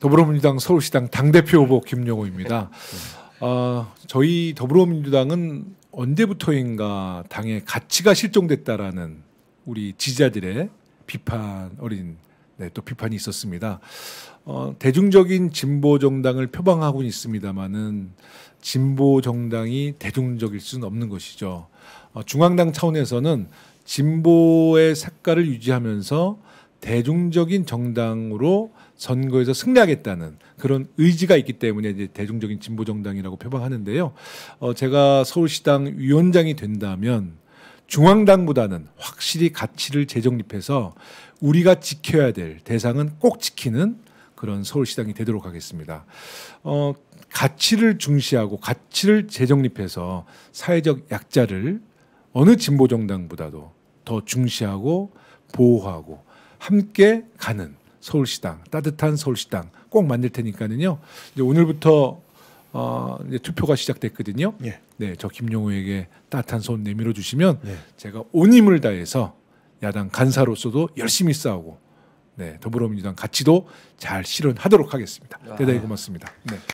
더불어민주당 서울시당 당대표 후보 김용호입니다. 어, 아, 저희 더불어민주당은 언제부터인가 당의 가치가 실종됐다라는 우리 지지자들의 비판 어린 네, 또 비판이 있었습니다. 어, 대중적인 진보 정당을 표방하고 있습니다만은 진보 정당이 대중적일 수는 없는 것이죠. 어, 중앙당 차원에서는 진보의 색깔을 유지하면서 대중적인 정당으로 선거에서 승리하겠다는 그런 의지가 있기 때문에 이제 대중적인 진보 정당이라고 표방하는데요. 어, 제가 서울시당 위원장이 된다면 중앙당보다는 확실히 가치를 재정립해서 우리가 지켜야 될 대상은 꼭 지키는 그런 서울시당이 되도록 하겠습니다. 어, 가치를 중시하고 가치를 재정립해서 사회적 약자를 어느 진보 정당보다도 더 중시하고 보호하고 함께 가는 서울시당 따뜻한 서울시당 꼭 만들 테니까는요. 이제 오늘부터 어, 이제 투표가 시작됐거든요. 예. 네, 저 김용호에게 따뜻한 손 내밀어 주시면 예. 제가 온 힘을 다해서 야당 간사로서도 열심히 싸우고 네, 더불어민주당 가치도 잘 실현하도록 하겠습니다. 대단히 아. 고맙습니다. 네.